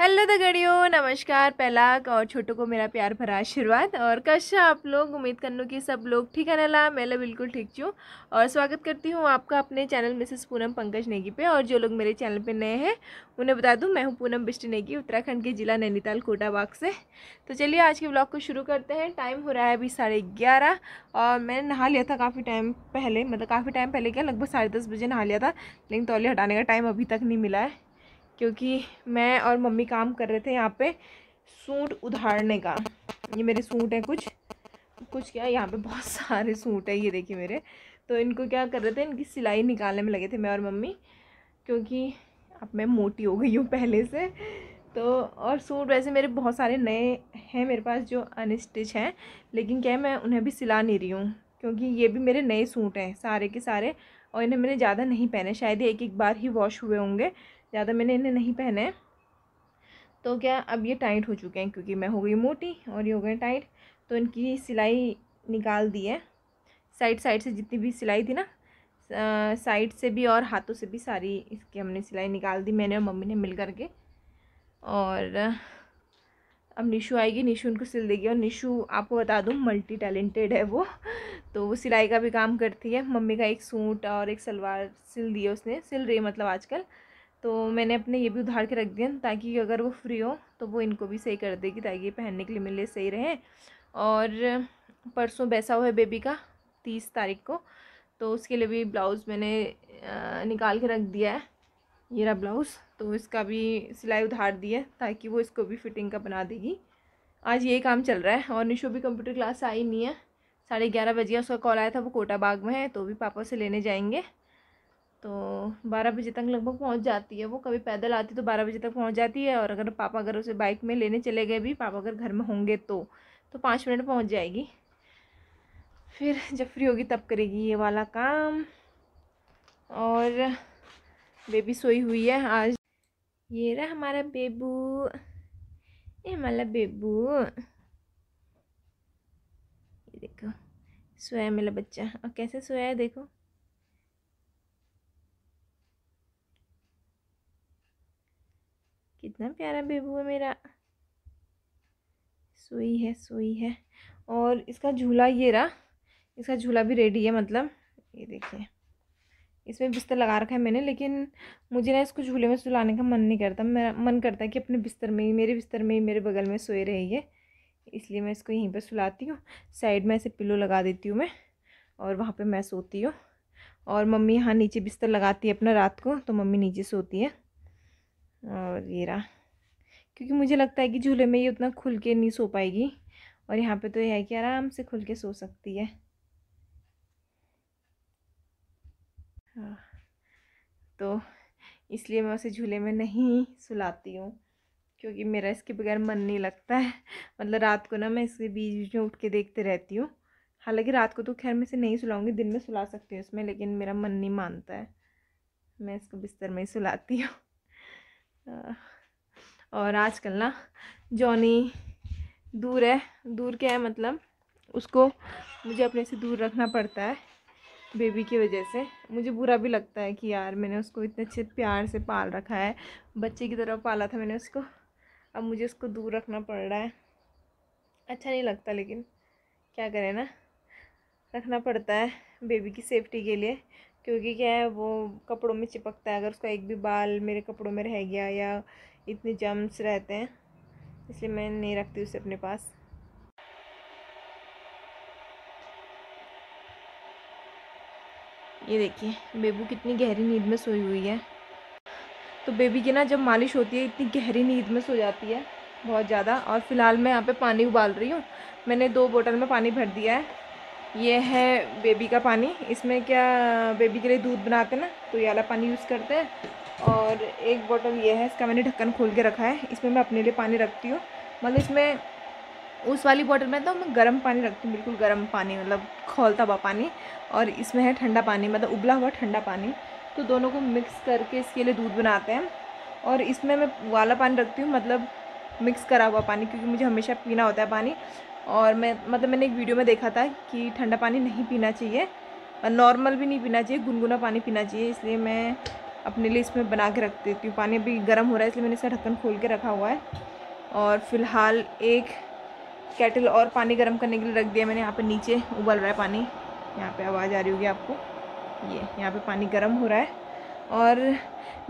Hello गड़ियो नमस्कार पहलाक और छोटों को मेरा प्यार भरा आशीर्वाद और कशा आप लोग उम्मीद कर लूँ कि सब लोग ठीक है नला मैं बिल्कुल ठीक छूँ और स्वागत करती हूँ आपका अपने चैनल मिसेस पूनम पंकज नेगी पे और जो लोग मेरे चैनल पे नए हैं उन्हें बता दूँ मैं हूँ पूनम बिष्ट नेगी उत्तराखंड के ज़िला नैनीताल कोटाबाग से तो चलिए आज के ब्लॉग को शुरू करते हैं टाइम हो रहा है अभी साढ़े ग्यारह और मैंने नहा लिया था काफ़ी टाइम पहले मतलब काफ़ी टाइम पहले क्या लगभग साढ़े दस बजे नहा लिया था लेकिन तौले हटाने का टाइम अभी तक नहीं मिला है क्योंकि मैं और मम्मी काम कर रहे थे यहाँ पे सूट उधारने का ये मेरे सूट हैं कुछ कुछ क्या यहाँ पे बहुत सारे सूट हैं ये देखिए मेरे तो इनको क्या कर रहे थे इनकी सिलाई निकालने में लगे थे मैं और मम्मी क्योंकि अब मैं मोटी हो गई हूँ पहले से तो और सूट वैसे मेरे बहुत सारे नए हैं मेरे पास जो अनस्टिच हैं लेकिन क्या है मैं उन्हें भी सिला नहीं रही हूँ क्योंकि ये भी मेरे नए सूट हैं सारे के सारे और इन्हें मैंने ज़्यादा नहीं पहने शायद एक एक बार ही वॉश हुए होंगे ज़्यादा मैंने इन्हें नहीं पहने तो क्या अब ये टाइट हो चुके हैं क्योंकि मैं हो गई मोटी और ये हो गए टाइट तो इनकी सिलाई निकाल दी है साइड साइड से जितनी भी सिलाई थी ना साइड से भी और हाथों से भी सारी इसकी हमने सिलाई निकाल दी मैंने और मम्मी ने मिल करके और अब निशु आएगी निशु उनको सिल देगी और निशु आपको बता दूँ मल्टी टैलेंटेड है वो तो वो सिलाई का भी काम करती है मम्मी का एक सूट और एक सलवार सिल दिया उसने सिल रही मतलब आजकल तो मैंने अपने ये भी उधार के रख दिए ताकि अगर वो फ्री हो तो वो इनको भी सही कर देगी ताकि ये पहनने के लिए मिले सही रहें और परसों बैसा हुआ है बेबी का तीस तारीख को तो उसके लिए भी ब्लाउज़ मैंने निकाल के रख दिया है ये रहा ब्लाउज़ तो इसका भी सिलाई उधार दी है ताकि वो इसको भी फिटिंग का बना देगी आज ये काम चल रहा है और निशो भी कंप्यूटर क्लास आई नहीं है साढ़े ग्यारह बजे उसका कॉल आया था वो कोटा बाग में है तो भी पापा से लेने जाएंगे तो बारह बजे तक लगभग पहुंच जाती है वो कभी पैदल आती तो बारह बजे तक पहुंच जाती है और अगर पापा अगर उसे बाइक में लेने चले गए भी पापा अगर घर में होंगे तो तो पाँच मिनट पहुँच जाएगी फिर जब फ्री होगी तब करेगी ये वाला काम और बेबी सोई हुई है आज ये रहा हमारा बेबू ये हमारा बेबू ये देखो सोया मेरा बच्चा और कैसे सोया है देखो कितना प्यारा बेबू है मेरा सोई है सोई है और इसका झूला ये रहा इसका झूला भी रेडी है मतलब ये देखिए इसमें बिस्तर लगा रखा है मैंने लेकिन मुझे ना इसको झूले में सुलाने का मन नहीं करता मेरा मन करता है कि अपने बिस्तर में ही मेरे बिस्तर में ही मेरे बगल में सोए रही है इसलिए मैं इसको यहीं पर सुलाती हूँ साइड में ऐसे पिलो लगा देती हूँ मैं और वहाँ पर मैं सोती हूँ और मम्मी यहाँ नीचे बिस्तर लगाती है अपना रात को तो मम्मी नीचे सोती है और ये रहा क्योंकि मुझे लगता है कि झूले में ये उतना खुल के नहीं सो पाएगी और यहाँ पे तो यह है कि आराम से खुल के सो सकती है तो इसलिए मैं उसे झूले में नहीं सुलाती हूँ क्योंकि मेरा इसके बगैर मन नहीं लगता है मतलब रात को ना मैं इसके बीच बीच में उठ के देखते रहती हूँ हालांकि रात को तो खैर मैं इसे नहीं सुलाऊंगी दिन में सुला सकती हूँ इसमें लेकिन मेरा मन नहीं मानता है मैं इसको बिस्तर में ही सुलाती हूँ और आजकल ना जॉनी दूर है दूर क्या है मतलब उसको मुझे अपने से दूर रखना पड़ता है बेबी की वजह से मुझे बुरा भी लगता है कि यार मैंने उसको इतने अच्छे प्यार से पाल रखा है बच्चे की तरह पाला था मैंने उसको अब मुझे उसको दूर रखना पड़ रहा है अच्छा नहीं लगता लेकिन क्या करें ना रखना पड़ता है बेबी की सेफ्टी के लिए क्योंकि क्या है वो कपड़ों में चिपकता है अगर उसका एक भी बाल मेरे कपड़ों में रह गया या इतने जम्स रहते हैं इसलिए मैं नहीं रखती उसे अपने पास ये देखिए बेबू कितनी गहरी नींद में सोई हुई है तो बेबी की ना जब मालिश होती है इतनी गहरी नींद में सो जाती है बहुत ज़्यादा और फिलहाल मैं यहाँ पे पानी उबाल रही हूँ मैंने दो बोतल में पानी भर दिया है ये है बेबी का पानी इसमें क्या बेबी के लिए दूध बनाते हैं ना तो ये वाला पानी यूज़ करते हैं और एक बोतल ये है इसका मैंने ढक्कन खोल के रखा है इसमें मैं अपने लिए पानी रखती हूँ मतलब इसमें उस वाली बॉटल में तो मैं गर्म पानी रखती हूँ बिल्कुल गर्म पानी मतलब खोलता हुआ पानी और इसमें है ठंडा पानी मतलब उबला हुआ ठंडा पानी तो दोनों को मिक्स करके इसके लिए दूध बनाते हैं और इसमें मैं वाला पानी रखती हूँ मतलब मिक्स करा हुआ पानी क्योंकि मुझे हमेशा पीना होता है पानी और मैं मतलब मैंने एक वीडियो में देखा था कि ठंडा पानी नहीं पीना चाहिए और नॉर्मल भी नहीं पीना चाहिए गुनगुना पानी पीना चाहिए इसलिए मैं अपने लिए इसमें बना के रख देती हूँ पानी अभी गर्म हो रहा है इसलिए मैंने इसका ढक्कन खोल के रखा हुआ है और फिलहाल एक कैटल और पानी गर्म करने के लिए रख दिया मैंने यहाँ पे नीचे उबल रहा है पानी यहाँ पे आवाज़ आ रही होगी आपको ये यहाँ पे पानी गर्म हो रहा है और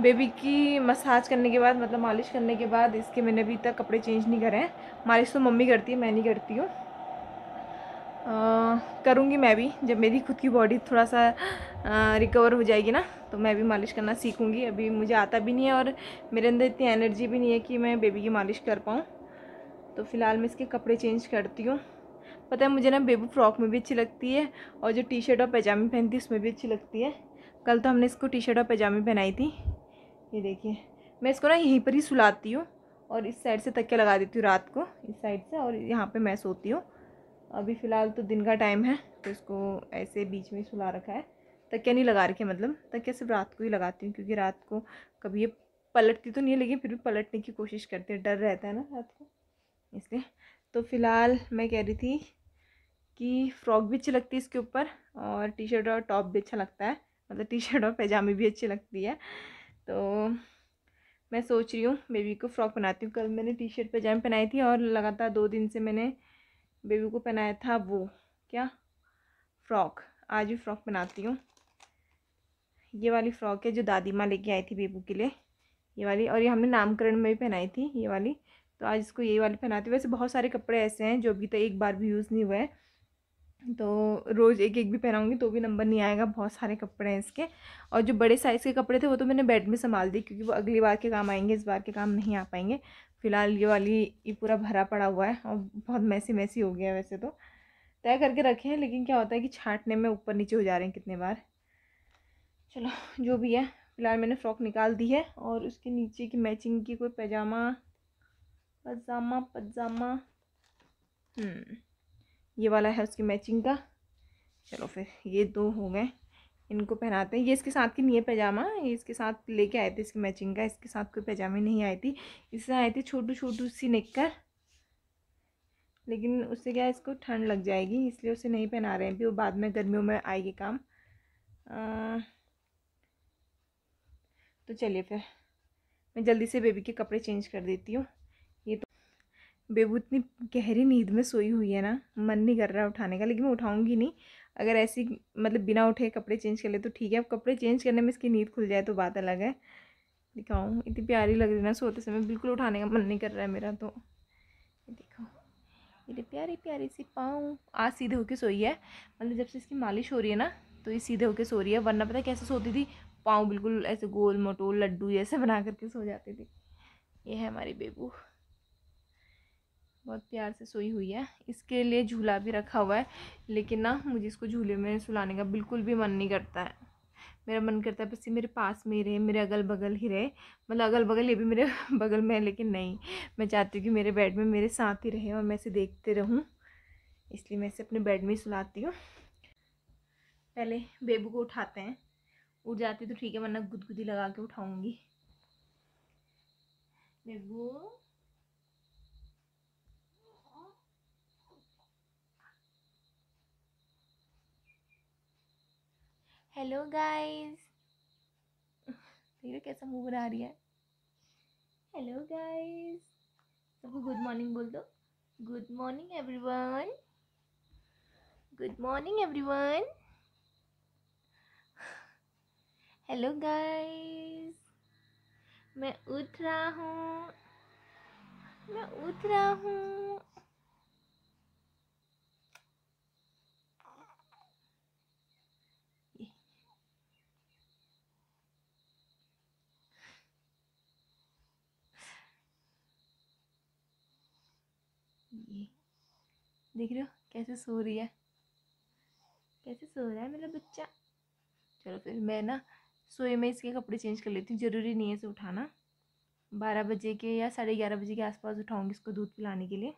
बेबी की मसाज करने के बाद मतलब मालिश करने के बाद इसके मैंने अभी तक कपड़े चेंज नहीं करे हैं मालिश तो मम्मी करती है मैं नहीं करती हूँ करूँगी मैं भी जब मेरी खुद की बॉडी थोड़ा सा रिकवर हो जाएगी ना तो मैं भी मालिश करना सीखूँगी अभी मुझे आता भी नहीं है और मेरे अंदर इतनी एनर्जी भी नहीं है कि मैं बेबी की मालिश कर पाऊँ तो फ़िलहाल मैं इसके कपड़े चेंज करती हूँ पता है मुझे ना बेबू फ्रॉक में भी अच्छी लगती है और जो टी शर्ट और पैजामी पहनती है उसमें भी अच्छी लगती है कल तो हमने इसको टी शर्ट और पैजामी पहनाई थी ये देखिए मैं इसको ना यहीं पर ही सुलाती हूँ और इस साइड से तकिया लगा देती हूँ रात को इस साइड से और यहाँ पे मैं सोती हूँ अभी फ़िलहाल तो दिन का टाइम है तो इसको ऐसे बीच में सुला रखा है तकिया नहीं लगा रखे मतलब तकिया सिर्फ रात को ही लगाती हूँ क्योंकि रात को कभी ये पलटती तो नहीं है लेकिन फिर भी पलटने की कोशिश करती है डर रहता है ना रात को इसलिए तो फ़िलहाल मैं कह रही थी कि फ़्रॉक भी अच्छी लगती है इसके ऊपर और टी शर्ट और टॉप भी अच्छा लगता है मतलब टी शर्ट और पैजामी भी अच्छी लगती है तो मैं सोच रही हूँ बेबी को फ़्रॉक बनाती हूँ कल मैंने टी शर्ट पैजामी पहनाई थी और लगातार दो दिन से मैंने बेबी को पहनाया था वो क्या फ़्रॉक आज भी फ़्रॉक बनाती हूँ ये वाली फ़्रॉक है जो दादी माँ लेके आई थी बेबू के लिए ये वाली और ये हमने नामकरण में भी पहनाई थी ये वाली तो आज इसको ये वाले पहनाती हूँ वैसे बहुत सारे कपड़े ऐसे हैं जो अभी तो एक बार भी यूज़ नहीं हुए हैं तो रोज़ एक एक भी पहनाऊंगी तो भी नंबर नहीं आएगा बहुत सारे कपड़े हैं इसके और जो बड़े साइज़ के कपड़े थे वो तो मैंने बेड में संभाल दी क्योंकि वो अगली बार के काम आएंगे इस बार के काम नहीं आ पाएंगे फ़िलहाल ये वाली ये पूरा भरा पड़ा हुआ है और बहुत मैसी मैसी हो गया वैसे तो तय करके रखे हैं लेकिन क्या होता है कि छाँटने में ऊपर नीचे हो जा रहे हैं कितने बार चलो जो भी है फ़िलहाल मैंने फ़्रॉक निकाल दी है और उसके नीचे की मैचिंग की कोई पैजामा पजामा पजामा hmm. ये वाला है उसकी मैचिंग का चलो फिर ये दो हो गए इनको पहनाते हैं ये इसके साथ की नहीं है पैजामा ये इसके साथ लेके आए थे इसकी मैचिंग का इसके साथ कोई पैजामे नहीं आई थी इससे आए थे छोटू छोटू सी कर लेकिन उससे क्या इसको ठंड लग जाएगी इसलिए उसे नहीं पहना रहे हैं भी वो बाद में गर्मियों में आएगी काम आ, तो चलिए फिर मैं जल्दी से बेबी के कपड़े चेंज कर देती हूँ बेबू इतनी गहरी नींद में सोई हुई है ना मन नहीं कर रहा उठाने का लेकिन मैं उठाऊंगी नहीं अगर ऐसी मतलब बिना उठे कपड़े चेंज कर ले तो ठीक है अब कपड़े चेंज करने में इसकी नींद खुल जाए तो बात अलग है दिखाऊँ इतनी प्यारी लग रही ना सोते समय बिल्कुल उठाने का मन नहीं कर रहा है मेरा तो दिखाऊँ मेरे प्यारी प्यारी सी पाँव आज सीधे होके सोई है मतलब जब से इसकी मालिश हो रही है ना तो ये सीधे होके सो रही है वरना पता है कैसे सोती थी पाँव बिल्कुल ऐसे गोल मटोल लड्डू जैसे बना करके सो जाती थी ये है हमारी बेबू बहुत प्यार से सोई हुई है इसके लिए झूला भी रखा हुआ है लेकिन ना मुझे इसको झूले में सुलाने का बिल्कुल भी मन नहीं करता है मेरा मन करता है बस ये मेरे पास में ही रहे मेरे अगल बगल ही रहे मतलब अगल बगल ये भी मेरे बगल में है लेकिन नहीं मैं चाहती हूँ कि मेरे बेड में मेरे साथ ही रहे और मैं इसे देखते रहूँ इसलिए मैं इसे अपने बेड में ही सुलाती हूँ पहले बेबू को उठाते हैं उठ जाती तो ठीक है वरना गुदगुदी लगा के उठाऊँगी बेबू हेलो गाइस देखिए कैसा मुंह बना रही है हेलो गाइस सबको गुड मॉर्निंग बोल दो good morning everyone good morning everyone hello guys मैं उठ रहा हूँ मैं उठ रहा हूँ देख रहे हो कैसे सो रही है कैसे सो रहा है मेरा बच्चा चलो फिर मैं ना सोए में इसके कपड़े चेंज कर लेती हूँ ज़रूरी नहीं है इसे उठाना बारह बजे के या साढ़े ग्यारह बजे के आसपास उठाऊँगी इसको दूध पिलाने के लिए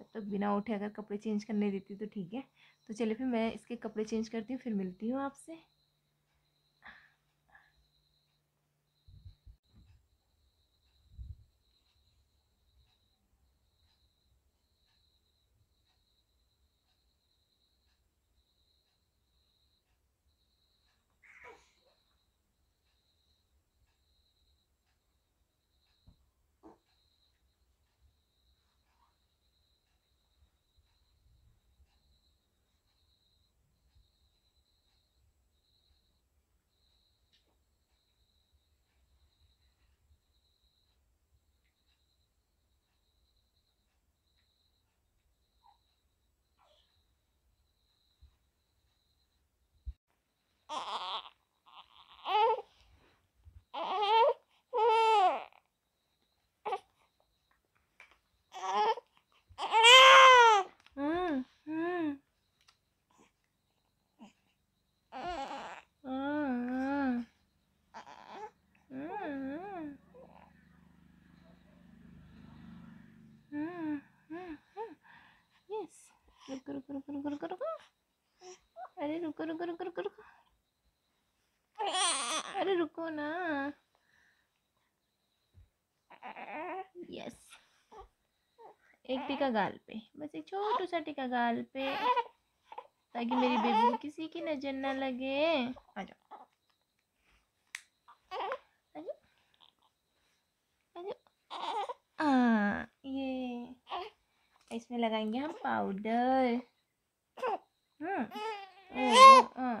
तब तक बिना उठे अगर कपड़े चेंज करने देती तो ठीक है तो चलिए फिर मैं इसके कपड़े चेंज करती हूँ फिर मिलती हूँ आपसे 啊啊 टीका गाल पे बस एक छोटू सा टीका गाल पे ताकि मेरी बेबी किसी की नज़र ना लगे आ जाओ ये इसमें लगाएंगे हम पाउडर हम्म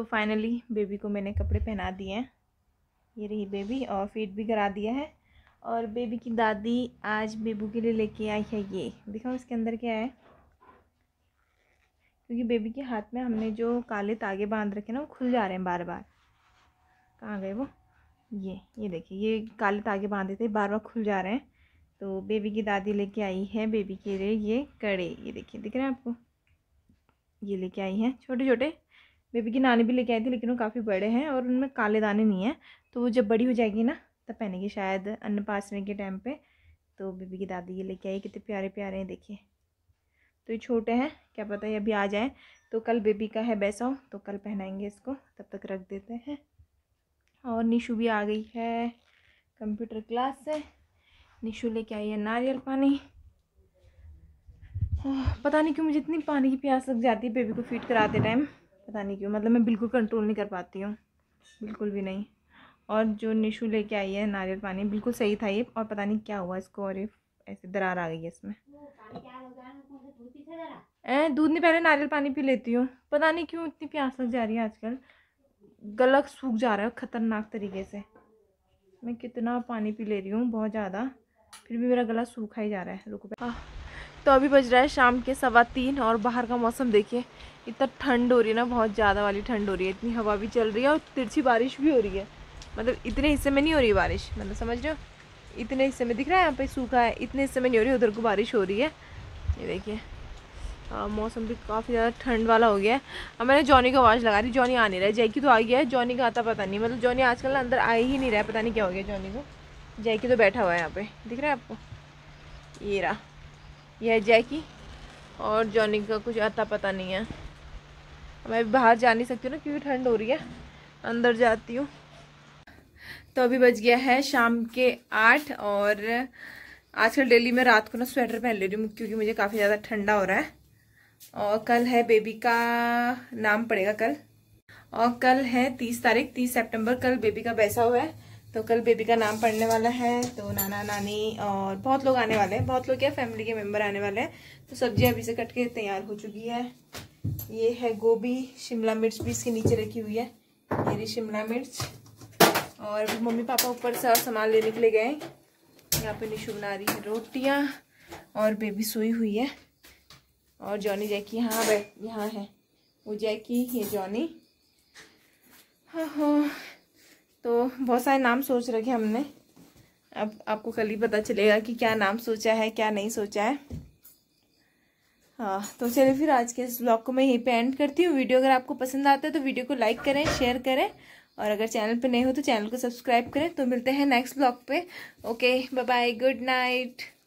तो फाइनली बेबी को मैंने कपड़े पहना दिए हैं ये रही बेबी और फिट भी करा दिया है और बेबी की दादी आज बेबू के लिए लेके आई है ये देखा इसके अंदर क्या है क्योंकि बेबी के हाथ में हमने जो काले तागे बांध रखे ना वो खुल जा रहे हैं बार बार कहाँ गए वो ये ये देखिए ये काले तागे बांधे थे बार बार खुल जा रहे हैं तो बेबी की दादी लेके आई है बेबी के लिए ये कड़े ये देखिए दिख रहे हैं आपको ये लेके आई हैं छोटे छोटे बेबी की नानी भी लेके आई थी लेकिन वो काफ़ी बड़े हैं और उनमें काले दाने नहीं हैं तो वो जब बड़ी हो जाएगी ना तब पहनेगी शायद अन्नपासने के टाइम पे तो बेबी की दादी ये लेके आई कितने प्यारे प्यारे हैं देखिए तो ये छोटे हैं क्या पता ये अभी आ जाए तो कल बेबी का है हो तो कल पहनाएंगे इसको तब तक रख देते हैं और निशु भी आ गई है कंप्यूटर क्लास से निशु लेके आई है नारियल पानी पता नहीं क्यों मुझे इतनी पानी की प्यास लग जाती है बेबी को फीड कराते टाइम पता नहीं क्यों मतलब मैं बिल्कुल कंट्रोल नहीं कर पाती हूँ बिल्कुल भी नहीं और जो निशु लेके आई है नारियल पानी बिल्कुल सही था ये और पता नहीं क्या हुआ इसको और ये ऐसे दरार आ गई है इसमें ऐ दूध नहीं पहले नारियल पानी पी लेती हूँ पता नहीं क्यों इतनी प्यास लग जा रही है आजकल गला सूख जा रहा है ख़तरनाक तरीके से मैं कितना पानी पी ले रही हूँ बहुत ज़्यादा फिर भी मेरा गला सूखा ही जा रहा है रुको तो अभी बज रहा है शाम के सवा तीन और बाहर का मौसम देखिए इतना ठंड हो रही है ना बहुत ज़्यादा वाली ठंड हो रही है इतनी हवा भी चल रही है और तिरछी बारिश भी हो रही है मतलब इतने हिस्से में नहीं हो रही बारिश मतलब समझ लो इतने हिस्से में दिख रहा है यहाँ पे सूखा है इतने हिस्से में नहीं हो रही उधर को बारिश हो रही है ये देखिए मौसम भी काफ़ी ज़्यादा ठंड वाला हो गया है अब मैंने जॉनी को आवाज़ लगा रही जॉनी आ नहीं रहा है जैकी तो आ गया है जॉनी का आता पता नहीं मतलब जॉनी आजकल अंदर आ ही नहीं रहा है पता नहीं क्या हो गया जॉनी को जैकी तो बैठा हुआ है यहाँ पे दिख रहा है आपको ये रहा यह है जैकी और जॉनी का कुछ अता पता नहीं है मैं बाहर जा नहीं सकती हूँ ना क्योंकि ठंड हो रही है अंदर जाती हूँ तो अभी बज गया है शाम के आठ और आजकल डेली मैं रात को ना स्वेटर पहन ले रही हूँ क्योंकि मुझे काफ़ी ज़्यादा ठंडा हो रहा है और कल है बेबी का नाम पड़ेगा कल और कल है तीस तारीख तीस सेप्टेम्बर कल बेबी का बैसा हुआ है तो कल बेबी का नाम पढ़ने वाला है तो नाना नानी और बहुत लोग आने वाले हैं बहुत लोग क्या फैमिली के मेम्बर आने वाले हैं तो सब्जी अभी से कट के तैयार हो चुकी है ये है गोभी शिमला मिर्च भी इसके नीचे रखी हुई है ये रही शिमला मिर्च और मम्मी पापा ऊपर से और सामान लेने के लिए गए यहाँ पर निशु बना रही है रोटियाँ और बेबी सोई हुई है और जॉनी जैकी यहाँ बैठ यहाँ है वो जैकी ये जॉनी हाँ हाँ तो बहुत सारे नाम सोच रखे हमने अब आपको कल ही पता चलेगा कि क्या नाम सोचा है क्या नहीं सोचा है हाँ तो चलिए फिर आज के इस ब्लॉग को मैं यहीं पे एंड करती हूँ वीडियो अगर आपको पसंद आता है तो वीडियो को लाइक करें शेयर करें और अगर चैनल पे नहीं हो तो चैनल को सब्सक्राइब करें तो मिलते हैं नेक्स्ट ब्लॉग पे okay bye bye good night